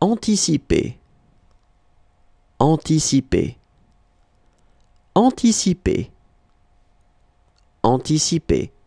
anticiper, anticiper, anticiper, anticiper.